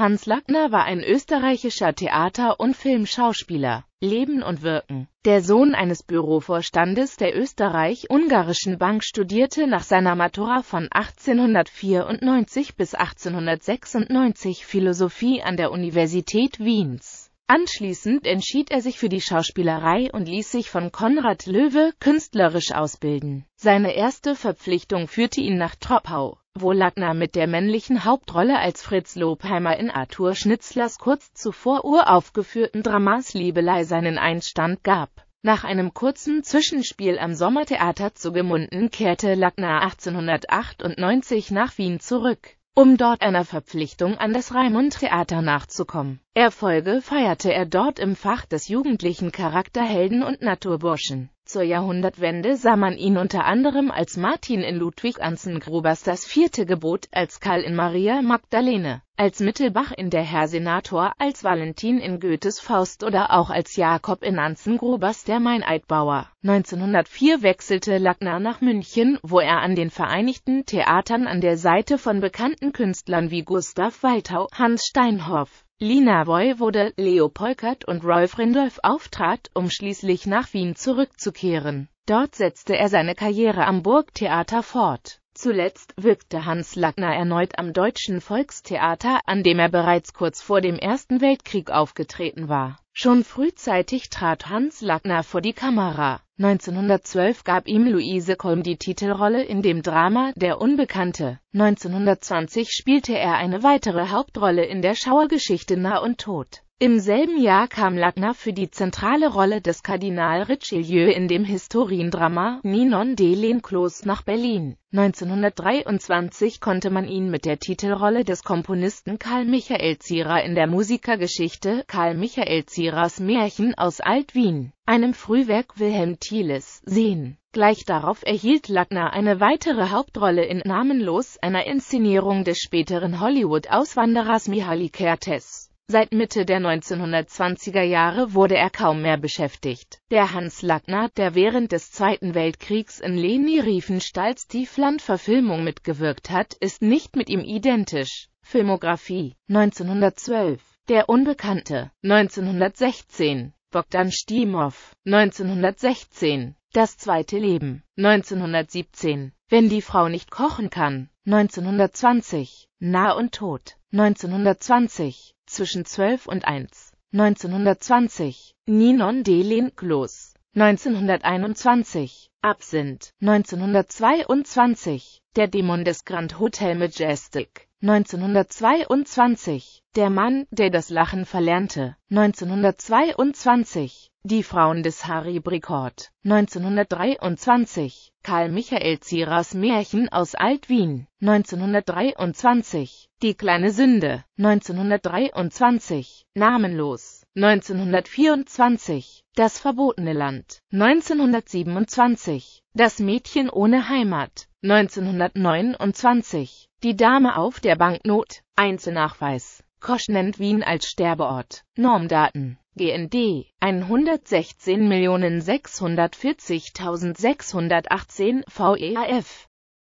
Hans Lackner war ein österreichischer Theater- und Filmschauspieler. Leben und Wirken. Der Sohn eines Bürovorstandes der österreich-ungarischen Bank studierte nach seiner Matura von 1894 bis 1896 Philosophie an der Universität Wiens. Anschließend entschied er sich für die Schauspielerei und ließ sich von Konrad Löwe künstlerisch ausbilden. Seine erste Verpflichtung führte ihn nach Troppau wo Lackner mit der männlichen Hauptrolle als Fritz Lobheimer in Arthur Schnitzlers kurz zuvor uraufgeführten Dramas Liebelei seinen Einstand gab. Nach einem kurzen Zwischenspiel am Sommertheater zu Gemunden kehrte Lackner 1898 nach Wien zurück, um dort einer Verpflichtung an das Raimund-Theater nachzukommen. Erfolge feierte er dort im Fach des jugendlichen Charakterhelden und Naturburschen. Zur Jahrhundertwende sah man ihn unter anderem als Martin in Ludwig Anzengrubers Das vierte Gebot, als Karl in Maria Magdalene, als Mittelbach in Der Herr Senator, als Valentin in Goethes Faust oder auch als Jakob in Anzengrubers Der Meineidbauer. 1904 wechselte Lackner nach München, wo er an den Vereinigten Theatern an der Seite von bekannten Künstlern wie Gustav Waltau, Hans Steinhoff, Lina wurde, Leo Polkert und Rolf Rindolf auftrat, um schließlich nach Wien zurückzukehren. Dort setzte er seine Karriere am Burgtheater fort. Zuletzt wirkte Hans Lackner erneut am Deutschen Volkstheater, an dem er bereits kurz vor dem Ersten Weltkrieg aufgetreten war. Schon frühzeitig trat Hans Lackner vor die Kamera. 1912 gab ihm Luise Kolm die Titelrolle in dem Drama Der Unbekannte. 1920 spielte er eine weitere Hauptrolle in der Schauergeschichte Nah und Tod. Im selben Jahr kam Lattner für die zentrale Rolle des Kardinal Richelieu in dem Historiendrama Ninon de l'Enclos nach Berlin. 1923 konnte man ihn mit der Titelrolle des Komponisten Karl Michael Zierer in der Musikergeschichte Karl Michael Zierers Märchen aus Alt-Wien, einem Frühwerk Wilhelm Thieles, sehen. Gleich darauf erhielt Lackner eine weitere Hauptrolle in Namenlos, einer Inszenierung des späteren Hollywood-Auswanderers Mihaly Kertész. Seit Mitte der 1920er Jahre wurde er kaum mehr beschäftigt. Der Hans Lackner, der während des Zweiten Weltkriegs in Leni Riefenstahls Tiefland-Verfilmung mitgewirkt hat, ist nicht mit ihm identisch. Filmografie 1912 Der Unbekannte 1916 Bogdan Stimov 1916 Das zweite Leben 1917 Wenn die Frau nicht kochen kann 1920 Nah und Tod 1920 zwischen 12 und 1. 1920 Ninon Delin Klos 1921 Absinth 1922 Der Dämon des Grand Hotel Majestic 1922 der Mann, der das Lachen verlernte, 1922. Die Frauen des Harry Bricort, 1923. Karl Michael Zierers Märchen aus Alt-Wien, 1923. Die kleine Sünde, 1923. Namenlos, 1924. Das verbotene Land, 1927. Das Mädchen ohne Heimat, 1929. Die Dame auf der Banknot, Einzelnachweis. Kosch nennt Wien als Sterbeort. Normdaten GND 116.640.618 VEAF